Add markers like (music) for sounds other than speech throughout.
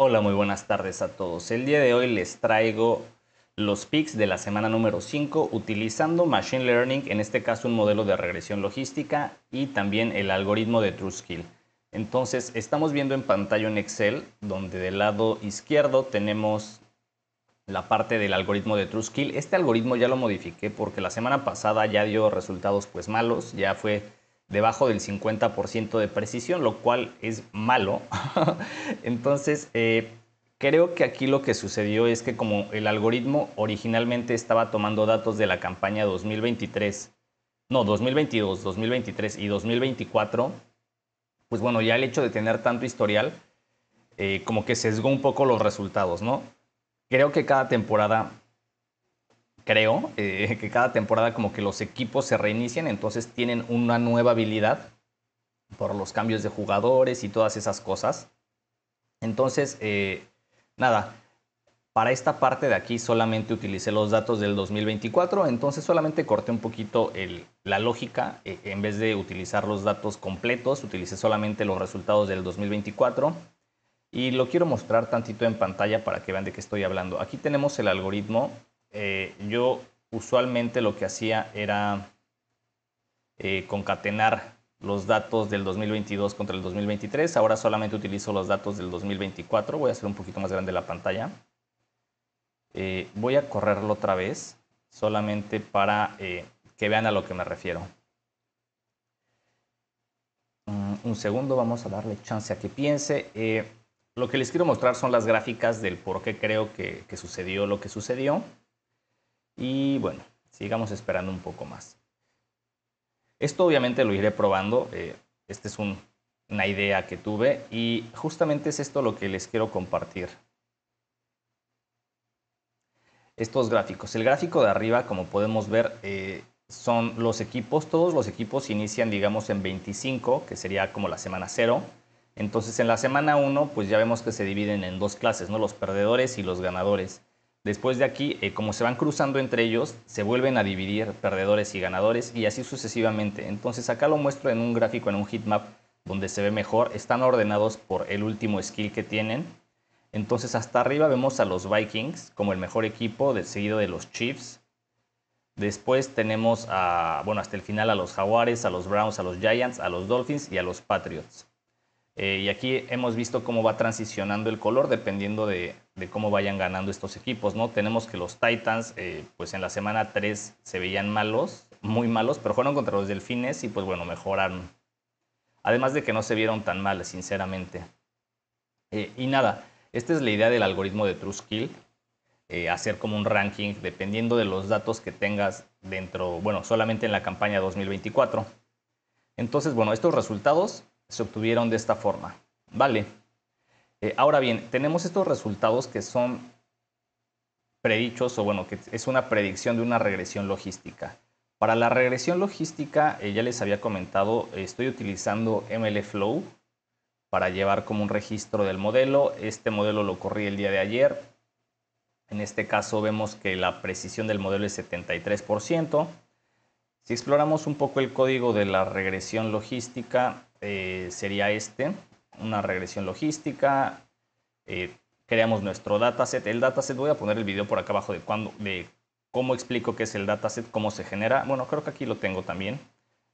Hola, muy buenas tardes a todos. El día de hoy les traigo los pics de la semana número 5 utilizando Machine Learning, en este caso un modelo de regresión logística y también el algoritmo de TrueSkill. Entonces, estamos viendo en pantalla en Excel donde del lado izquierdo tenemos la parte del algoritmo de TrueSkill. Este algoritmo ya lo modifiqué porque la semana pasada ya dio resultados pues malos, ya fue debajo del 50% de precisión, lo cual es malo. (laughs) Entonces, eh, creo que aquí lo que sucedió es que como el algoritmo originalmente estaba tomando datos de la campaña 2023, no, 2022, 2023 y 2024, pues bueno, ya el hecho de tener tanto historial, eh, como que sesgó un poco los resultados, ¿no? Creo que cada temporada creo, eh, que cada temporada como que los equipos se reinician, entonces tienen una nueva habilidad por los cambios de jugadores y todas esas cosas. Entonces, eh, nada, para esta parte de aquí solamente utilicé los datos del 2024, entonces solamente corté un poquito la lógica, eh, en vez de utilizar los datos completos, utilicé solamente los resultados del 2024. Y lo quiero mostrar tantito en pantalla para que vean de qué estoy hablando. Aquí tenemos el algoritmo eh, yo usualmente lo que hacía era eh, concatenar los datos del 2022 contra el 2023. Ahora solamente utilizo los datos del 2024. Voy a hacer un poquito más grande la pantalla. Eh, voy a correrlo otra vez, solamente para que vean a lo que me refiero. Mm, un segundo, vamos a darle chance a que piense. lo que les quiero mostrar son las gráficas del por qué creo que sucedió lo que sucedió. Y bueno, sigamos esperando un poco más. Esto obviamente lo iré probando. Eh, esta es una idea que tuve y justamente es esto lo que les quiero compartir. Estos gráficos. El gráfico de arriba, como podemos ver, eh, son los equipos. Todos los equipos inician, digamos, en 25, que sería como la semana 0. Entonces en la semana 1, pues ya vemos que se dividen en dos clases, ¿no? Los perdedores y los ganadores. Después de aquí, eh, como se van cruzando entre ellos, se vuelven a dividir perdedores y ganadores y así sucesivamente. Entonces acá lo muestro en un gráfico, en un heatmap, donde se ve mejor. Están ordenados por el último skill que tienen. Entonces hasta arriba vemos a los Vikings como el mejor equipo, seguido de los Chiefs. Después tenemos a, bueno, hasta el final a los Jaguares, a los Browns, a los Giants, a los Dolphins y a los Patriots. Eh, y aquí hemos visto cómo va transicionando el color dependiendo de, de cómo vayan ganando estos equipos, ¿no? Tenemos que los Titans, eh, pues en la semana 3 se veían malos, muy malos, pero fueron contra los Delfines y pues bueno, mejoraron. Además de que no se vieron tan mal, sinceramente. Eh, y nada, esta es la idea del algoritmo de TrueSkill, eh, hacer como un ranking dependiendo de los datos que tengas dentro, bueno, solamente en la campaña 2024. Entonces, bueno, estos resultados se obtuvieron de esta forma. Vale. Eh, ahora bien, tenemos estos resultados que son predichos o bueno, que es una predicción de una regresión logística. Para la regresión logística, eh, ya les había comentado, estoy utilizando MLflow para llevar como un registro del modelo. Este modelo lo corrí el día de ayer. En este caso vemos que la precisión del modelo es 73%. Si exploramos un poco el código de la regresión logística, eh, sería este una regresión logística, eh, creamos nuestro dataset. El dataset, voy a poner el video por acá abajo de, cuando, de cómo explico qué es el dataset, cómo se genera. Bueno, creo que aquí lo tengo también.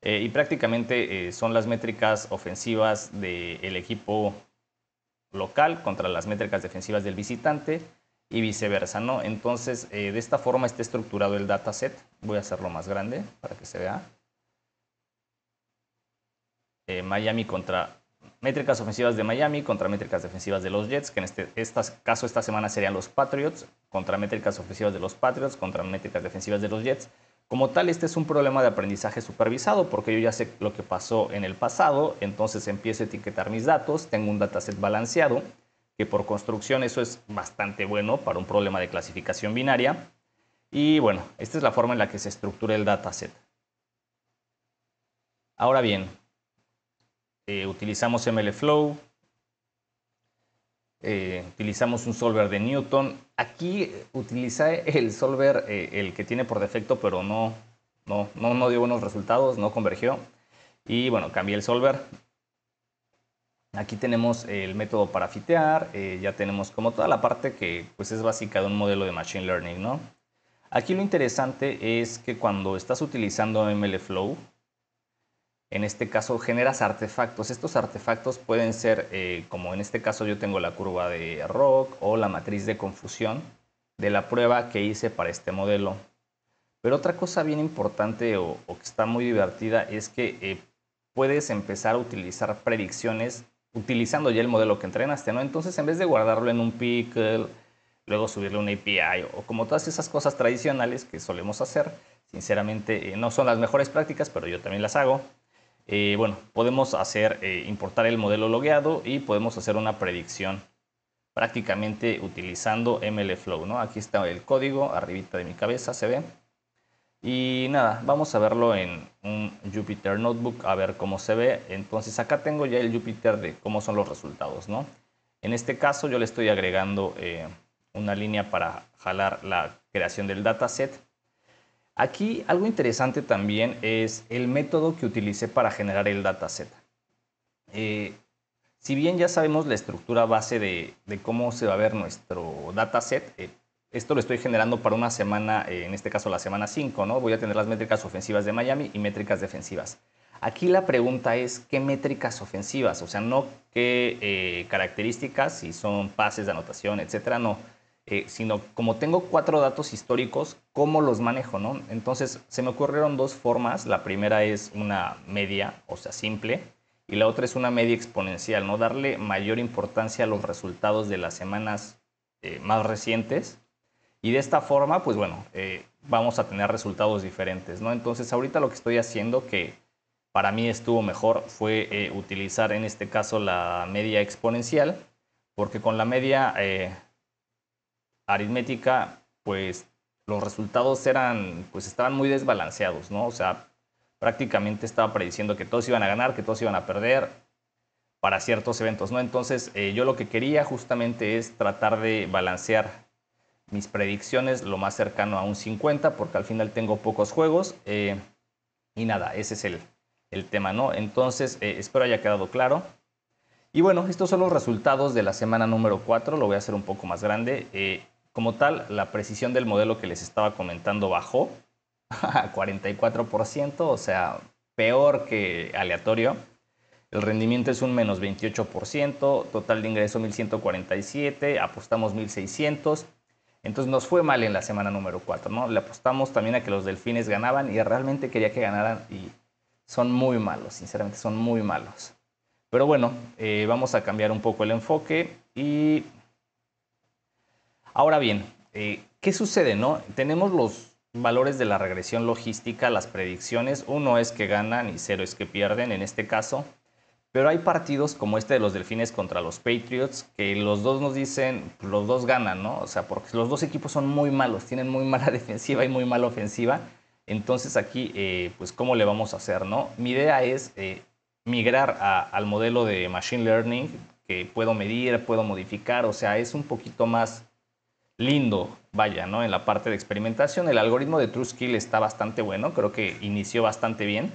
Eh, y prácticamente eh, son las métricas ofensivas del equipo local contra las métricas defensivas del visitante y viceversa, ¿no? Entonces, de esta forma está estructurado el dataset. Voy a hacerlo más grande para que se vea. Miami contra métricas ofensivas de Miami contra métricas defensivas de los Jets, que en este caso esta semana serían los Patriots contra métricas ofensivas de los Patriots contra métricas defensivas de los Jets. Como tal, este es un problema de aprendizaje supervisado porque yo ya sé lo que pasó en el pasado, entonces empiezo a etiquetar mis datos, tengo un dataset balanceado, que por construcción eso es bastante bueno para un problema de clasificación binaria. Y bueno, esta es la forma en la que se estructura el dataset. Ahora bien, eh, utilizamos MLflow, eh, utilizamos un solver de Newton. Aquí utiliza el solver, eh, el que tiene por defecto, pero no, no, no, dio buenos resultados, no convergió. Y bueno, cambié el solver. Aquí tenemos el método para fitear, ya tenemos como toda la parte que pues es básica de un modelo de Machine Learning, ¿no? Aquí lo interesante es que cuando estás utilizando MLflow, en este caso generas artefactos. Estos artefactos pueden ser, eh, como en este caso yo tengo la curva de Rock o la matriz de confusión de la prueba que hice para este modelo. Pero otra cosa bien importante o, que está muy divertida es que eh, puedes empezar a utilizar predicciones utilizando ya el modelo que entrenaste, ¿no? Entonces en vez de guardarlo en un pickle, luego subirle una API o, como todas esas cosas tradicionales que solemos hacer, sinceramente eh, no son las mejores prácticas, pero yo también las hago eh, bueno, podemos hacer, eh, importar el modelo logueado y podemos hacer una predicción prácticamente utilizando MLflow, ¿no? Aquí está el código, arribita de mi cabeza se ve. Y nada, vamos a verlo en un Jupyter Notebook a ver cómo se ve. Entonces acá tengo ya el Jupyter de cómo son los resultados, ¿no? En este caso yo le estoy agregando eh, una línea para jalar la creación del dataset Aquí algo interesante también es el método que utilicé para generar el dataset. Eh, si bien ya sabemos la estructura base de, cómo se va a ver nuestro dataset, eh, esto lo estoy generando para una semana, eh, en este caso la semana 5, ¿no? Voy a tener las métricas ofensivas de Miami y métricas defensivas. Aquí la pregunta es qué métricas ofensivas, o sea, no qué características, si son pases de anotación, etcétera, no eh, sino como tengo cuatro datos históricos, ¿cómo los manejo? No? Entonces se me ocurrieron dos formas. La primera es una media, o sea, simple, y la otra es una media exponencial, ¿no? darle mayor importancia a los resultados de las semanas eh, más recientes. Y de esta forma, pues bueno, eh, vamos a tener resultados diferentes. ¿no? Entonces ahorita lo que estoy haciendo que para mí estuvo mejor fue utilizar en este caso la media exponencial, porque con la media aritmética, pues los resultados eran, pues estaban muy desbalanceados, ¿no? O sea, prácticamente estaba prediciendo que todos iban a ganar, que todos iban a perder para ciertos eventos, ¿no? Entonces, eh, yo lo que quería justamente es tratar de balancear mis predicciones lo más cercano a un 50, porque al final tengo pocos juegos. Eh, y nada, ese es el, tema, ¿no? Entonces, eh, espero haya quedado claro. Y bueno, estos son los resultados de la semana número 4, lo voy a hacer un poco más grande. Como tal, la precisión del modelo que les estaba comentando bajó a 44%, o sea, peor que aleatorio. El rendimiento es un menos 28%, total de ingreso 1147, apostamos 1600. Entonces nos fue mal en la semana número 4, ¿no? Le apostamos también a que los delfines ganaban y realmente quería que ganaran y son muy malos, sinceramente son muy malos. Pero bueno, eh, vamos a cambiar un poco el enfoque y Ahora bien, eh, ¿qué sucede? No? Tenemos los valores de la regresión logística, las predicciones. Uno es que ganan y cero es que pierden en este caso. Pero hay partidos como este de los Delfines contra los Patriots que los dos nos dicen, los dos ganan, ¿no? O sea, porque los dos equipos son muy malos, tienen muy (laughs) mala defensiva y muy mala ofensiva. Entonces aquí, eh, pues, ¿cómo le vamos a hacer, no? Mi idea es eh, migrar al modelo de Machine Learning, que puedo medir, puedo modificar, o sea, es un poquito más lindo, vaya, ¿no? En la parte de experimentación, el algoritmo de TrueSkill está bastante bueno, creo que inició bastante bien,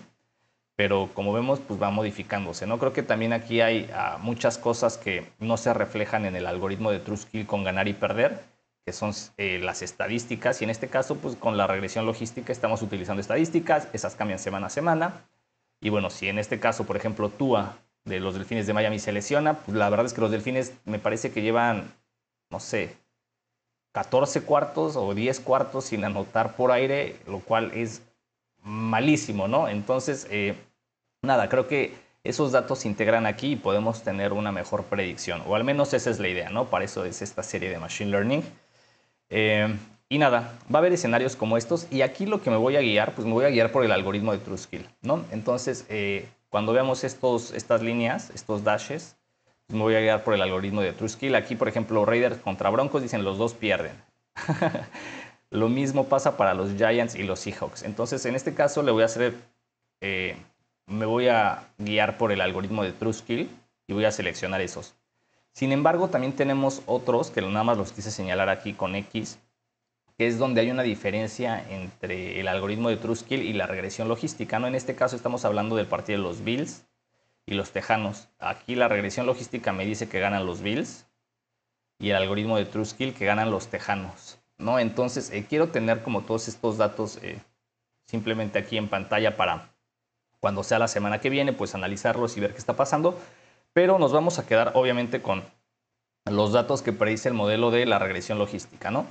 pero como vemos, pues va modificándose, ¿no? Creo que también aquí hay ah, muchas cosas que no se reflejan en el algoritmo de TrueSkill con ganar y perder, que son eh, las estadísticas, y en este caso, pues con la regresión logística estamos utilizando estadísticas, esas cambian semana a semana, y bueno, si en este caso, por ejemplo, Tua de los Delfines de Miami se lesiona, pues la verdad es que los Delfines me parece que llevan, no sé, 14 cuartos o 10 cuartos sin anotar por aire, lo cual es malísimo, ¿no? Entonces, eh, nada, creo que esos datos se integran aquí y podemos tener una mejor predicción, o al menos esa es la idea, ¿no? Para eso es esta serie de Machine Learning. Eh, y nada, va a haber escenarios como estos y aquí lo que me voy a guiar, pues me voy a guiar por el algoritmo de Truskill, ¿no? Entonces, eh, cuando veamos estos, estas líneas, estos dashes, me voy a guiar por el algoritmo de Truskill. Aquí, por ejemplo, Raiders contra Broncos dicen los dos pierden. (laughs) Lo mismo pasa para los Giants y los Seahawks. Entonces, en este caso, le voy a hacer, eh, me voy a guiar por el algoritmo de Truskill y voy a seleccionar esos. Sin embargo, también tenemos otros que nada más los quise señalar aquí con X, que es donde hay una diferencia entre el algoritmo de Truskill y la regresión logística. ¿no? En este caso, estamos hablando del partido de los Bills y los Tejanos. Aquí la regresión logística me dice que ganan los Bills y el algoritmo de TrueSkill que ganan los Tejanos. ¿no? Entonces eh, quiero tener como todos estos datos eh, simplemente aquí en pantalla para cuando sea la semana que viene, pues analizarlos y ver qué está pasando. Pero nos vamos a quedar obviamente con los datos que predice el modelo de la regresión logística, ¿no?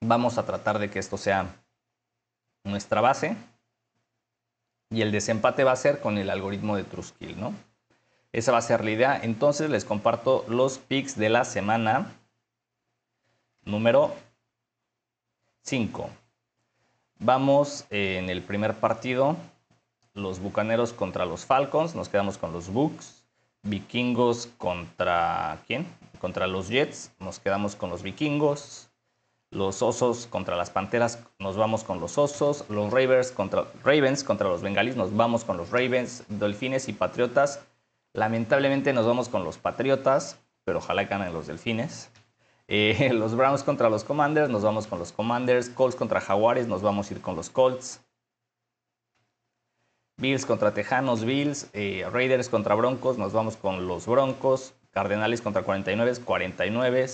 Vamos a tratar de que esto sea nuestra base y el desempate va a ser con el algoritmo de Truskill, ¿no? Esa va a ser la idea. Entonces les comparto los picks de la semana número 5. Vamos eh, en el primer partido, los Bucaneros contra los Falcons, nos quedamos con los Bucks, Vikingos contra ¿quién? Contra los Jets, nos quedamos con los Vikingos, los osos contra las panteras nos vamos con los osos. Los Ravens contra, Ravens contra los bengalis nos vamos con los Ravens. Delfines y patriotas. Lamentablemente nos vamos con los patriotas, pero ojalá ganen los delfines. Eh, (laughs) los Browns contra los Commanders, nos vamos con los Commanders. Colts contra Jaguares, nos vamos a ir con los Colts. Bills contra Tejanos, Bills. Eh, Raiders contra Broncos, nos vamos con los Broncos. Cardenales contra 49, 49.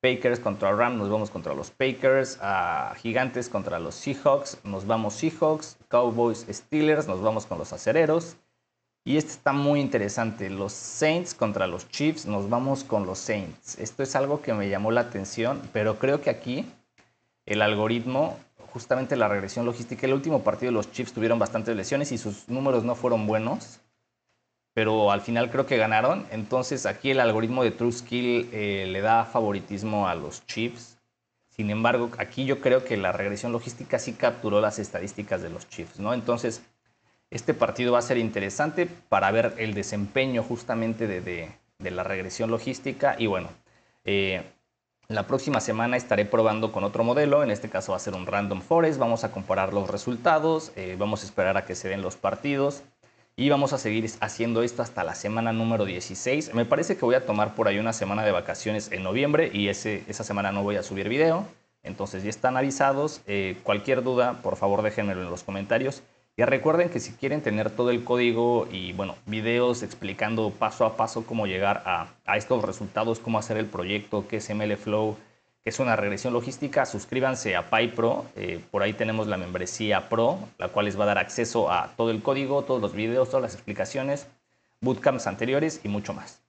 Packers contra ram nos vamos contra los Packers. A ah, Gigantes contra los Seahawks, nos vamos Seahawks. Cowboys Steelers, nos vamos con los Acereros. Y este está muy interesante. Los Saints contra los Chiefs, nos vamos con los Saints. Esto es algo que me llamó la atención, pero creo que aquí el algoritmo, justamente la regresión logística, el último partido de los Chiefs tuvieron bastantes lesiones y sus números no fueron buenos pero al final creo que ganaron. Entonces aquí el algoritmo de TrueSkill eh, le da favoritismo a los Chiefs. Sin embargo, aquí yo creo que la regresión logística sí capturó las estadísticas de los Chiefs, ¿no? Entonces, este partido va a ser interesante para ver el desempeño justamente de, la regresión logística. Y bueno, eh, la próxima semana estaré probando con otro modelo, en este caso va a ser un Random Forest, vamos a comparar los resultados, eh, vamos a esperar a que se den los partidos y vamos a seguir haciendo esto hasta la semana número 16. Me parece que voy a tomar por ahí una semana de vacaciones en noviembre y ese, esa semana no voy a subir video. Entonces ya están avisados. Eh, cualquier duda, por favor déjenmelo en los comentarios. Y recuerden que si quieren tener todo el código y bueno, videos explicando paso a paso cómo llegar a, a estos resultados, cómo hacer el proyecto, qué es MLflow, es una regresión logística, suscríbanse a PyPro. Eh, por ahí tenemos la membresía Pro, la cual les va a dar acceso a todo el código, todos los videos, todas las explicaciones, bootcamps anteriores y mucho más.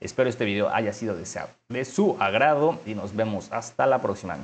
Espero este video haya sido de su agrado y nos vemos hasta la próxima.